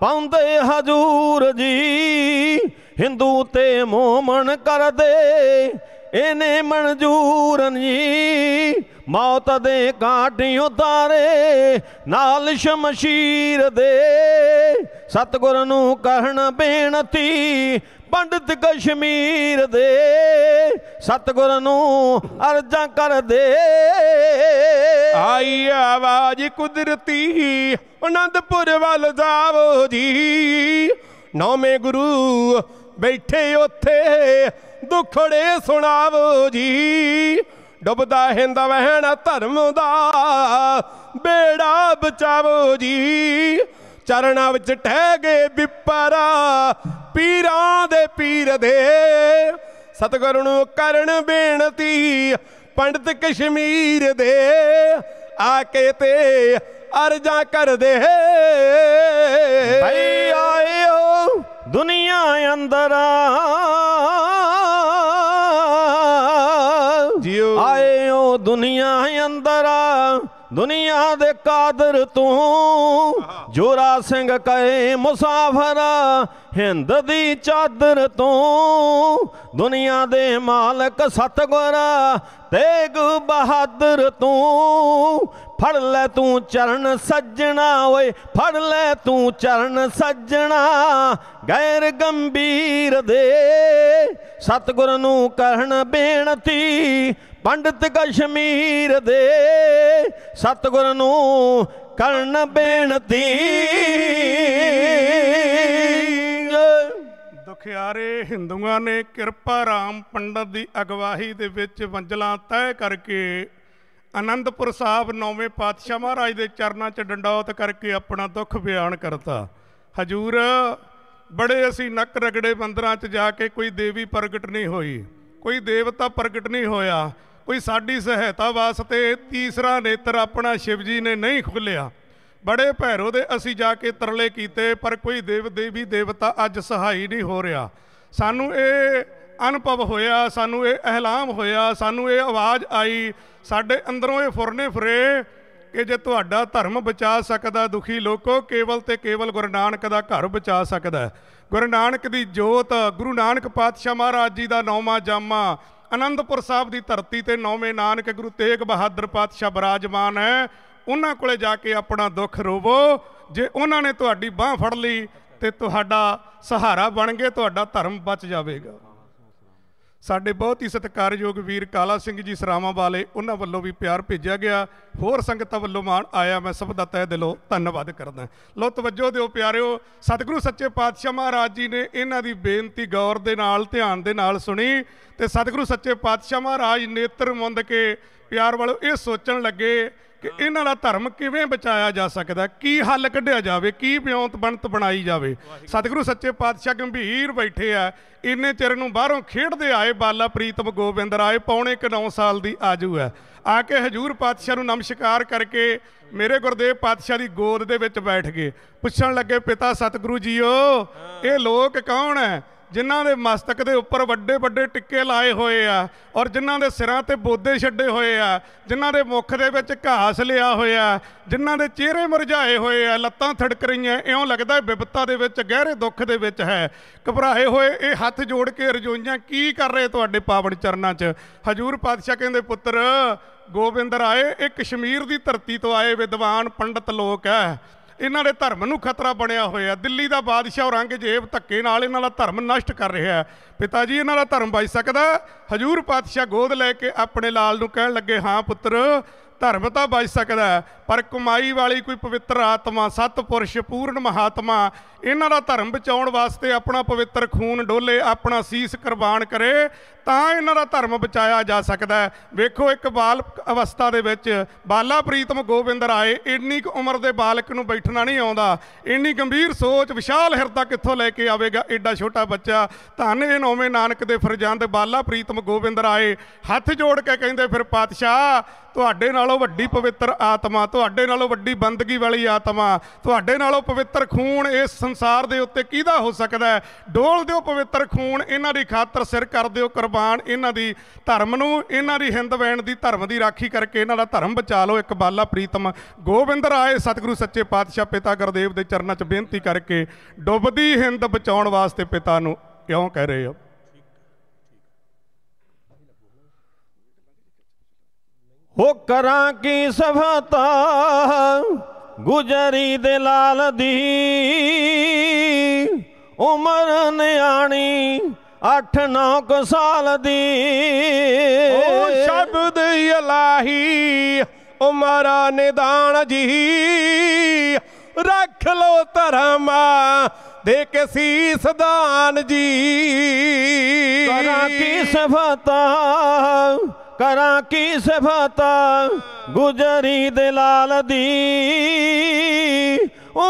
ਪਾਉਂਦੇ ਹਜ਼ੂਰ ਜੀ Hindu ਤੇ ਮੂਮਨ ਕਰਦੇ ਇਹਨੇ ਮਨਜੂਰ ਨਹੀਂ ਮੌਤ ਦੇ ਕਾਢੀ ਉਤਾਰੇ ਨਾਲ ਸ਼ਮਸ਼ੀਰ ਦੇ ਸਤਗੁਰ ਨੂੰ ਕਹਿਣ ਬੇਨਤੀ ਪੰਡਿਤ ਕਸ਼ਮੀਰ ਦੇ ਸਤਗੁਰ ਨੂੰ ਅਰਜ਼ਾਂ ਕਰਦੇ ਆਈ ਆਵਾਜ਼ ਕੁਦਰਤੀ ਅਨੰਦਪੁਰ ਵੱਲ ਜਾਵੋ ਜੀ ਨੌਵੇਂ ਗੁਰੂ ਬੈਠੇ ਉੱਥੇ ਦੁਖੜੇ ਸੁਣਾਵੋ ਜੀ ਡੁੱਬਦਾ ਹਿੰਦ ਵਹਿਣਾ ਧਰਮ ਦਾ ਬੇੜਾ ਬਚਾਵੋ ਜੀ ਚਰਣਾ ਵਿੱਚ ਟਹਿ ਗਏ ਵਿਪਰਾ ਪੀਰਾਂ ਦੇ ਪੀਰ ਦੇ ਸਤਗੁਰੂ ਨੂੰ ਕਰਨ ਬੇਨਤੀ ਪੰਡਤ ਕਸ਼ਮੀਰ ਦੇ ਆ ਕੇ ਤੇ ਅਰਜਾ ਕਰਦੇ ਭਈ ਆਇਓ ਦੁਨੀਆ ਅੰਦਰ ਆਇਓ ਦੁਨੀਆ ਅੰਦਰ ਦੁਨੀਆ ਦੇ ਕਾਦਰ ਤੂੰ ਜੋਰਾ ਸਿੰਘ ਕਹੇ ਮੁਸਾਫਰ ਹਿੰਦ ਦੀ ਚਾਦਰ ਤੂੰ ਦੁਨੀਆ ਦੇ ਮਾਲਕ ਸਤਗੁਰ ਤੇਗ ਬਹਾਦਰ ਤੂੰ ਫੜ ਲੈ ਤੂੰ ਚਰਨ ਸੱਜਣਾ ਓਏ ਫੜ ਲੈ ਤੂੰ ਚਰਨ ਸੱਜਣਾ ਗੈਰ ਗੰਭੀਰ ਦੇ ਸਤਗੁਰ ਨੂੰ ਕਰਨ ਬੇਨਤੀ ਪੰਡਤ ਕਸ਼ਮੀਰ ਦੇ ਸਤਗੁਰ ਨੂੰ ਕਰਨ ਬੇਨਤੀ ਦੁਖਿਆਰੇ ਹਿੰਦੂਆਂ ਨੇ ਕਿਰਪਾ ਰਾਮ ਪੰਡਤ ਦੀ ਅਗਵਾਹੀ ਦੇ ਵਿੱਚ ਵੰਜਲਾ ਤੈਅ ਕਰਕੇ ਆਨੰਦਪੁਰ ਸਾਹਿਬ ਨੌਵੇਂ ਪਾਤਸ਼ਾਹ ਮਹਾਰਾਜ ਦੇ ਚਰਨਾਂ 'ਚ ਡੰਡੌਤ ਕਰਕੇ ਆਪਣਾ ਦੁੱਖ ਬਿਆਨ ਕਰਤਾ ਹਜੂਰ ਬੜੇ ਅਸੀਂ ਨੱਕ ਰਗੜੇ ਮੰਦਰਾਂ 'ਚ ਜਾ ਕੇ ਕੋਈ ਦੇਵੀ ਪ੍ਰਗਟ ਨਹੀਂ ਹੋਈ ਕੋਈ ਦੇਵਤਾ ਪ੍ਰਗਟ ਨਹੀਂ ਹੋਇਆ ਕੋਈ ਸਾਡੀ ਸਹਾਇਤਾ ਵਾਸਤੇ ਤੀਸਰਾ ਨੇਤਰ ਆਪਣਾ ਸ਼ਿਵਜੀ ਨੇ ਨਹੀਂ ਖੁੱਲਿਆ ਬੜੇ ਭੈਰੋ ਦੇ ਅਸੀਂ ਜਾ ਕੇ ਤਰਲੇ ਕੀਤੇ ਪਰ ਕੋਈ ਦੇਵ ਦੇਵੀ ਦੇਵਤਾ ਅੱਜ ਸਹਾਈ ਨਹੀਂ ਹੋ ਰਿਹਾ ਸਾਨੂੰ ਇਹ ਅਨੁਭਵ ਹੋਇਆ ਸਾਨੂੰ ਇਹ ਐਲਾਮ ਹੋਇਆ ਸਾਨੂੰ ਇਹ ਆਵਾਜ਼ ਆਈ ਸਾਡੇ ਅੰਦਰੋਂ ਇਹ ਫੁਰਨੇ ਫਰੇ ਕਿ ਜੇ ਤੁਹਾਡਾ ਧਰਮ ਬਚਾ ਸਕਦਾ ਦੁਖੀ ਲੋਕੋ ਕੇਵਲ ਤੇ ਕੇਵਲ ਗੁਰੂ ਨਾਨਕ ਦਾ ਘਰ ਬਚਾ ਸਕਦਾ ਗੁਰੂ ਨਾਨਕ ਦੀ ਜੋਤ ਗੁਰੂ ਨਾਨਕ ਪਾਤਸ਼ਾਹ ਮਹਾਰਾਜ ਜੀ ਦਾ ਨੌਵਾਂ ਜਾਮਾ ਅਨੰਦਪੁਰ ਸਾਹਿਬ ਦੀ ਧਰਤੀ ਤੇ ਨੌਵੇਂ ਨਾਨਕ ਗੁਰੂ ਤੇਗ ਬਹਾਦਰ ਪਾਤਸ਼ਾਹ ਬਰਾਜਮਾਨ ਹੈ ਉਹਨਾਂ ਕੋਲੇ ਜਾ ਕੇ ਆਪਣਾ ਦੁੱਖ ਰੋਵੋ ਜੇ ਉਹਨਾਂ ਨੇ ਤੁਹਾਡੀ ਬਾਹ ਫੜ ਲਈ ਤੇ ਤੁਹਾਡਾ ਸਹਾਰਾ ਬਣ ਗਏ ਤੁਹਾਡਾ ਧਰਮ ਬਚ ਜਾਵੇਗਾ ਸਾਡੇ ਬਹੁਤ ਹੀ ਸਤਿਕਾਰਯੋਗ ਵੀਰ ਕਾਲਾ ਸਿੰਘ ਜੀ ਸਰਾਵਾਂ ਵਾਲੇ ਉਹਨਾਂ ਵੱਲੋਂ ਵੀ ਪਿਆਰ ਭੇਜਿਆ ਗਿਆ ਹੋਰ ਸੰਗਤਾਂ ਵੱਲੋਂ ਮਾਣ ਆਇਆ ਮੈਂ ਸਭ ਦਾ ਤਹਿ ਦਿਲੋਂ ਧੰਨਵਾਦ ਕਰਦਾ ਲੋ ਤਵੱਜੋ ਦਿਓ ਪਿਆਰਿਓ ਸਤਿਗੁਰੂ ਸੱਚੇ ਪਾਤਸ਼ਾਹ ਮਹਾਰਾਜ ਜੀ ਨੇ ਇਹਨਾਂ ਦੀ ਬੇਨਤੀ ਗੌਰ ਦੇ ਨਾਲ ਧਿਆਨ ਦੇ ਨਾਲ ਸੁਣੀ ਤੇ ਸਤਿਗੁਰੂ ਸੱਚੇ ਪਾਤਸ਼ਾਹ ਮਹਾਰਾਜ ਨੇਤਰ ਮੁੰਦ ਕੇ ਪਿਆਰ ਵਾਲੋ ਇਹ ਸੋਚਣ ਲੱਗੇ ਕਿ ਇਹਨਾਂ ਦਾ ਧਰਮ ਕਿਵੇਂ ਬਚਾਇਆ ਜਾ ਸਕਦਾ ਕੀ ਹੱਲ ਕੱਢਿਆ ਜਾਵੇ ਕੀ ਪਿਉਂਤ ਬਣਤ ਬਣਾਈ ਜਾਵੇ ਸਤਿਗੁਰੂ ਸੱਚੇ ਪਾਤਸ਼ਾਹ ਗੰਭੀਰ ਬੈਠੇ ਆ ਇੰਨੇ ਚਿਰ ਨੂੰ ਬਾਹਰੋਂ ਖੇਡਦੇ ਆਏ ਬਾਲਾ ਪ੍ਰੀਤਮ ਗੋਬਿੰਦ ਰਾਏ ਪੌਣੇ 9 ਸਾਲ ਦੀ ਆਜੂ ਹੈ ਆ ਕੇ ਹਜੂਰ ਪਾਤਸ਼ਾਹ ਨੂੰ ਨਮਸਕਾਰ ਕਰਕੇ ਮੇਰੇ ਗੁਰਦੇਵ ਪਾਤਸ਼ਾਹ ਦੀ ਗੋਦ ਦੇ ਵਿੱਚ ਬੈਠ ਗਏ ਪੁੱਛਣ ਲੱਗੇ ਪਿਤਾ ਸਤਿਗੁਰੂ ਜੀਓ ਇਹ ਲੋਕ ਕੌਣ ਹੈ ਜਿਨ੍ਹਾਂ ਦੇ ਮਸਤਕ ਦੇ ਉੱਪਰ ਵੱਡੇ ਵੱਡੇ ਟਿੱਕੇ ਲਾਏ ਹੋਏ ਆ ਔਰ ਜਿਨ੍ਹਾਂ ਦੇ ਸਿਰਾਂ ਤੇ ਬੋਦੇ ਛੱਡੇ ਹੋਏ ਆ ਜਿਨ੍ਹਾਂ ਦੇ ਮੁੱਖ ਦੇ ਵਿੱਚ ਘਾਸ ਲਿਆ ਹੋਇਆ ਜਿਨ੍ਹਾਂ ਦੇ ਚਿਹਰੇ ਮੁਰਝਾਏ ਹੋਏ ਆ ਲੱਤਾਂ ਥੜਕ ਰਹੀਆਂ ਇਉਂ ਲੱਗਦਾ ਹੈ ਵਿਪਤਾ ਦੇ ਵਿੱਚ ਗਹਿਰੇ ਦੁੱਖ ਦੇ ਵਿੱਚ ਹੈ ਘਬਰਾਏ ਹੋਏ ਇਹ ਹੱਥ ਜੋੜ ਕੇ ਰਜੋਈਆਂ ਕੀ ਕਰ ਰਹੇ ਤੁਹਾਡੇ ਪਾਵਨ ਚਰਨਾਂ 'ਚ ਹਜੂਰ ਪਾਤਸ਼ਾਹ ਕਹਿੰਦੇ ਪੁੱਤਰ ਗੋਬਿੰਦ ਰਾਏ ਇਹ ਕਸ਼ਮੀਰ ਦੀ ਧਰਤੀ ਤੋਂ ਆਏ ਵਿਦਵਾਨ ਪੰਡਤ ਲੋਕ ਹੈ ਇਹਨਾਂ ਦੇ ਧਰਮ ਨੂੰ ਖਤਰਾ ਬਣਿਆ ਹੋਇਆ ਦਿੱਲੀ ਦਾ ਬਾਦਸ਼ਾਹ ਔਰੰਗਜ਼ੇਬ ਧੱਕੇ ਨਾਲ ਇਹਨਾਂ ਦਾ ਧਰਮ ਨਸ਼ਟ ਕਰ ਰਿਹਾ ਪਿਤਾ ਜੀ ਇਹਨਾਂ ਦਾ ਧਰਮ ਬਚ ਸਕਦਾ ਹਜੂਰ ਪਾਤਸ਼ਾਹ ਗੋਦ ਲੈ ਕੇ ਆਪਣੇ ਲਾਲ ਨੂੰ ਕਹਿਣ ਲੱਗੇ ਹਾਂ ਪੁੱਤਰ ਧਰਮ ਤਾਂ ਬਚ ਸਕਦਾ ਪਰ ਕਮਾਈ ਵਾਲੀ ਕੋਈ ਪਵਿੱਤਰ ਆਤਮਾ ਸਤਪੁਰਸ਼ ਪੂਰਨ ਮਹਾਤਮਾ ਇਹਨਾਂ ਦਾ ਧਰਮ ਬਚਾਉਣ ਵਾਸਤੇ ਆਪਣਾ ਪਵਿੱਤਰ ਖੂਨ ਡੋਲੇ ਆਪਣਾ ਸੀਸ ਕੁਰਬਾਨ ਕਰੇ ਤਾਂ ਇਹਨਾਂ ਦਾ ਧਰਮ ਬਚਾਇਆ ਜਾ ਸਕਦਾ ਹੈ ਵੇਖੋ ਇੱਕ ਬਾਲਕ ਅਵਸਥਾ ਦੇ ਵਿੱਚ ਬਾਲਾ ਪ੍ਰੀਤਮ ਗੋਬਿੰਦ ਰਾਏ ਇੰਨੀ ਕੁ ਉਮਰ ਦੇ ਬਾਲਕ ਨੂੰ ਬੈਠਣਾ ਨਹੀਂ ਆਉਂਦਾ ਇੰਨੀ ਗੰਭੀਰ ਸੋਚ ਵਿਸ਼ਾਲ ਹਿਰਦਾ ਕਿੱਥੋਂ ਲੈ ਕੇ ਆਵੇਗਾ ਐਡਾ ਛੋਟਾ ਬੱਚਾ ਧੰਨ ਇਹ ਨੌਵੇਂ ਨਾਨਕ ਦੇ ਫਰਜ਼ੰਦ ਬਾਲਾ ਪ੍ਰੀਤਮ ਗੋਬਿੰਦ ਰਾਏ ਹੱਥ ਜੋੜ ਕੇ ਕਹਿੰਦੇ ਫਿਰ ਪਾਤਸ਼ਾਹ ਤੁਹਾਡੇ ਨਾਲੋਂ ਵੱਡੀ ਪਵਿੱਤਰ ਆਤਮਾ ਤੁਹਾਡੇ ਨਾਲੋਂ ਵੱਡੀ ਬੰਦਗੀ ਵਾਲੀ ਆਤਮਾ ਤੁਹਾਡੇ ਨਾਲੋਂ ਪਵਿੱਤਰ ਖੂਨ ਇਸ ਸੰਸਾਰ ਦੇ ਉੱਤੇ ਕਿਹਦਾ ਹੋ ਸਕਦਾ ਹੈ ਡੋਲ ਦਿਓ ਪਵਿੱਤਰ ਖੂਨ ਇਹਨਾਂ ਦੀ ਖਾਤਰ ਸਿਰ ਕਰ ਦਿਓ ਕੁਰਬਾਨ ਇਹਨਾਂ ਦੀ ਧਰਮ ਨੂੰ ਇਹਨਾਂ ਦੀ ਹਿੰਦ ਵੈਣ ਦੀ ਧਰਮ ਦੀ ਰਾਖੀ ਕਰਕੇ ਇਹਨਾਂ ਦਾ ਧਰਮ ਬਚਾ ਲਓ ਇੱਕ ਬਾਲਾ ਪ੍ਰੀਤਮ ਗੋਬਿੰਦ ਰਾਏ ਸਤਿਗੁਰੂ ਸੱਚੇ ਪਾਤਸ਼ਾਹ ਪਿਤਾ ਗੁਰਦੇਵ ਦੇ ਚਰਨਾਂ 'ਚ ਬੇਨਤੀ ਕਰਕੇ ਡੁੱਬਦੀ ਹਿੰਦ ਬਚਾਉਣ ਵਾਸਤੇ ਪਿਤਾ ਨੂੰ ਕਿਉਂ ਕਹਿ ਰਹੇ ਹੋ ਹੋ ਕਰਾਂ ਕੀ ਸਫਾਤਾ ਗੁਜਰੀ ਦੇ ਲਾਲ ਦੀ ਉਮਰ ਨਿਆਣੀ 8-9 ਸਾਲ ਦੀ ਓ ਸ਼ਬਦ ਇਲਾਹੀ ਉਮਰ ਨਿਦਾਨ ਜੀ ਰੱਖ ਲੋ ਧਰਮ ਦੇ ਕੇ ਸੀਸ ਦਾਨ ਜੀ ਕਰਾਂ ਕੀ ਸਫਤਾ ਕਰਾਂ ਕੀ ਸਿਫਤਾ ਗੁਜਰੀ ਦਿਲਾਲ ਦੀ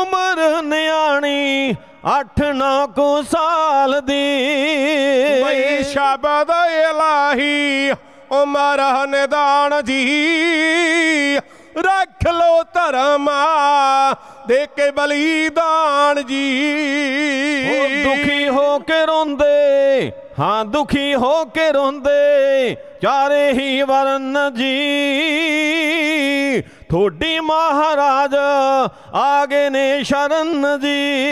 ਉਮਰ ਨਿਆਣੀ 8-9 ਕੋ ਸਾਲ ਦੀ ਬਈ ਸ਼ਬਦ ਇਲਾਹੀ ਉਮਰ ਨਿਦਾਨ ਜੀ ਰੱਖ ਲੋ ਧਰਮਾ ਦੇ ਕੇ ਬਲੀਦਾਨ ਜੀ ਦੁਖੀ ਹੋ ਕੇ ਰੋਂਦੇ ਹਾਂ ਦੁਖੀ ਹੋ ਕੇ ਰੋਂਦੇ ਚਾਰੇ ਹੀ ਵਰਨ ਜੀ ਥੋਡੀ ਮਹਾਰਾਜ ਆਗੇ ਨੇ ਸ਼ਰਨ ਜੀ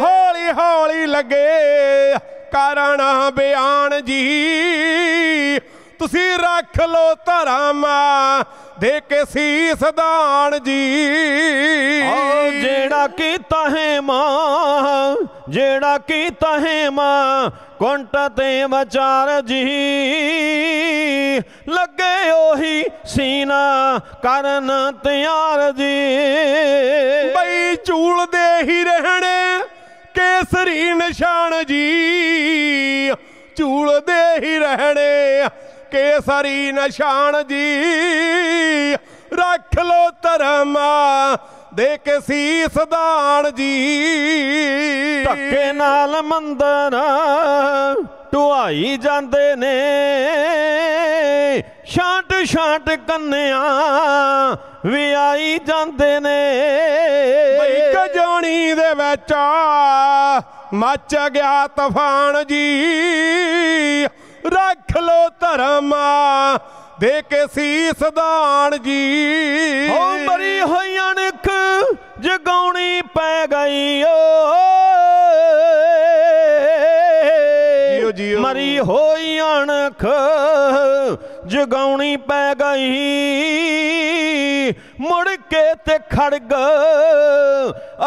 ਹੌਲੀ ਹੌਲੀ ਲੱਗੇ ਕਾਰਨ ਬਿਆਨ ਜੀ ਤੁਸੀਂ ਰੱਖ ਲੋ ਧਰਮ ਦੇ ਕੇ ਸੀਸ ਦਾਨ ਜੀ ਆਓ ਜਿਹੜਾ ਕੀਤਾ ਹੈ ਮਾਂ ਜਿਹੜਾ ਕੀਤਾ ਹੈ ਮਾਂ ਕੁੰਟ ਤੇ ਵਿਚਾਰ ਜੀ ਲੱਗੇ ਉਹੀ ਸੀਨਾ ਕਰਨ ਤਿਆਰ ਜੀ ਬਈ ਚੂਲ ਦੇ ਹੀ ਰਹਿਣੇ ਕੇਸਰੀ ਨਿਸ਼ਾਨ ਜੀ ਚੂਲ ਦੇ ਹੀ ਰਹਿਣੇ ਕੇਸਰੀ ਨਿਸ਼ਾਨ ਜੀ ਰੱਖ ਲੋ ਧਰਮ ਦੇ ਕੇ ਸੀਸ ਦਾਣ ਜੀ ਧੱਕੇ ਨਾਲ ਮੰਦਰ ਟੁਹਾਈ ਜਾਂਦੇ ਨੇ ਛਾਂਟ ਛਾਂਟ ਕੰਨਿਆ ਵੀ ਆਈ ਜਾਂਦੇ ਨੇ ਬਈ ਜੋਣੀ ਦੇ ਵਿੱਚ ਮੱਚ ਗਿਆ ਤੂਫਾਨ ਜੀ ਰੱਖ ਲੋ ਧਰਮ ਦੇ ਕੇ ਸੀਸ ਦਾਣ ਜੀ ਹੋ ਮਰੀ ਹੋਈ ਅਣਖ ਜਗਾਉਣੀ ਪੈ ਗਈ ਓ ਜੀਓ ਮਰੀ ਹੋਈ ਅਣਖ ਜਗਾਉਣੀ ਪੈ ਗਈ ਮੁੜ ਕੇ ਤੇ ਖੜਗ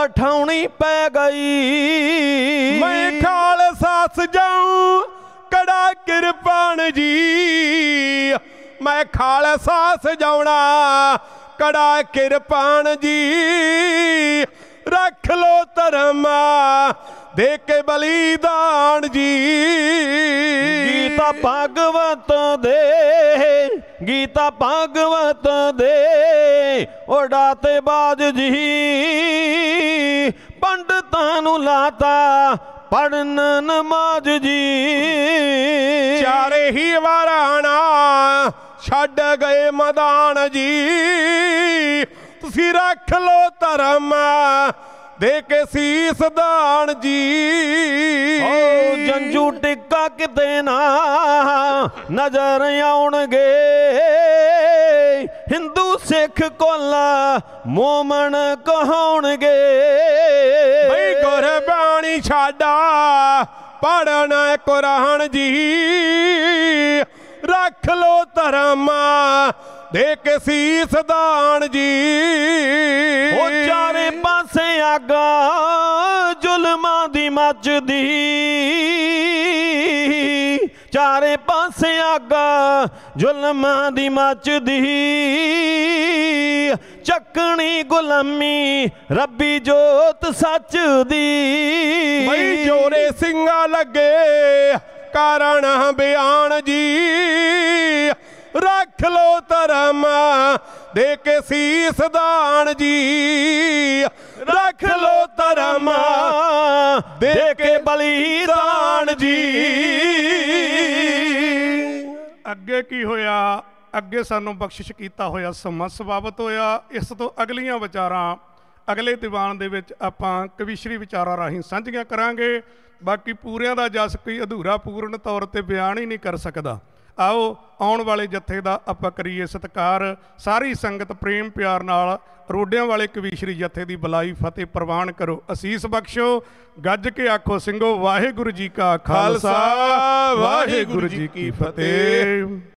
ਅਠਾਉਣੀ ਪੈ ਗਈ ਮੈਂ ਖਾਲਸਾ ਸਜਾਉਂ ਕੜਾ ਕਿਰਪਾਨ ਜੀ ਮੈਂ ਖਾਲਸਾ ਸਜਾਉਣਾ ਕੜਾ ਕਿਰਪਾਨ ਜੀ ਰੱਖ ਲੋ ਧਰਮ ਦੇ ਕੇ ਬਲੀਦਾਨ ਜੀ ਗੀਤਾ ਭਗਵਤ ਦੇ ਗੀਤਾ ਭਗਵਤ ਦੇ ਓੜਾ ਤੇ ਬਾਜ ਜੀ ਪੰਡਤਾਂ ਨੂੰ ਲਾਤਾ ਪੜਨ ਨਮਾਜ਼ ਜੀ ਚਾਰੇ ਹੀ ਵਾਰਾਣਾ ਛੱਡ ਗਏ ਮਦਾਨ ਜੀ ਤੁਸੀਂ ਰੱਖ ਲੋ ਧਰਮ ਦੇ ਕੇ ਸੀਸ ਦਾਨ ਜੀ ਓ ਜੰਜੂ ਟਿੱਕਾ ਕਿਤੇ ਨਾ ਨਜ਼ਰ ਆਉਣਗੇ ਹਿੰਦੂ ਸਿੱਖ ਕੋਲਾ ਮੂਮਣ ਕਹਾਉਣਗੇ ਬਈ ਗੁਰਬਾਣੀ ਛਾਡਾ ਪੜਨ ਕੁਰਾਨ ਜੀ ਰੱਖ ਲੋ ਧਰਮ ਦੇ ਕੇ ਸੀਸ ਦਾਨ ਜੀ ਉਹ ਚਾਰੇ ਪਾਸੇ ਆਗਾ ਜ਼ੁਲਮਾਂ ਦੀ ਮੱਚਦੀ ਚਾਰੇ ਪਾਸੇ ਅੱਗ ਜ਼ੁਲਮਾਂ ਦੀ ਮੱਚਦੀ ਚੱਕਣੀ ਗੁਲਾਮੀ ਰੱਬੀ ਜੋਤ ਸੱਚ ਦੀ ਬਈ ਜੋਰੇ ਸਿੰਘਾ ਲੱਗੇ ਕਾਰਨ ਬਿਆਨ ਜੀ ਰੱਖ ਲੋ ਧਰਮ ਦੇ ਕੇ ਸੀਸ ਦਾਨ ਜੀ ਰੱਖ ਲੋ ਧਰਮ ਦੇ ਕੇ ਬਲੀਦਾਨ ਜੀ ਅੱਗੇ ਕੀ ਹੋਇਆ ਅੱਗੇ ਸਾਨੂੰ ਬਖਸ਼ਿਸ਼ ਕੀਤਾ ਹੋਇਆ ਸਮਾਂ ਸਬਾਬਤ ਹੋਇਆ ਇਸ ਤੋਂ ਅਗਲੀਆਂ ਵਿਚਾਰਾਂ ਅਗਲੇ ਦੀਵਾਨ ਦੇ ਵਿੱਚ ਆਪਾਂ ਕਵੀਸ਼ਰੀ ਵਿਚਾਰਾਂ ਰਾਹੀਂ ਸਾਂਝੀਆਂ ਕਰਾਂਗੇ ਬਾਕੀ ਪੂਰਿਆਂ ਦਾ ਜਸ ਕੋਈ ਅਧੂਰਾ ਪੂਰਨ ਤੌਰ ਤੇ ਬਿਆਨ ਹੀ ਨਹੀਂ ਕਰ ਸਕਦਾ ਆਓ ਆਉਣ ਵਾਲੇ ਜਥੇ ਦਾ ਆਪਾਂ ਕਰੀਏ ਸਤਕਾਰ ਸਾਰੀ ਸੰਗਤ ਪ੍ਰੇਮ ਪਿਆਰ ਨਾਲ ਰੋਡਿਆਂ ਵਾਲੇ ਕਵੀਸ਼ਰੀ ਜਥੇ ਦੀ ਬੁਲਾਈ ਫਤਿਹ ਪ੍ਰਵਾਨ ਕਰੋ ਅਸੀਸ ਬਖਸ਼ੋ ਗੱਜ ਕੇ ਆਖੋ ਸਿੰਘੋ ਵਾਹਿਗੁਰੂ ਜੀ ਕਾ ਖਾਲਸਾ ਵਾਹਿਗੁਰੂ ਜੀ ਕੀ ਫਤਿਹ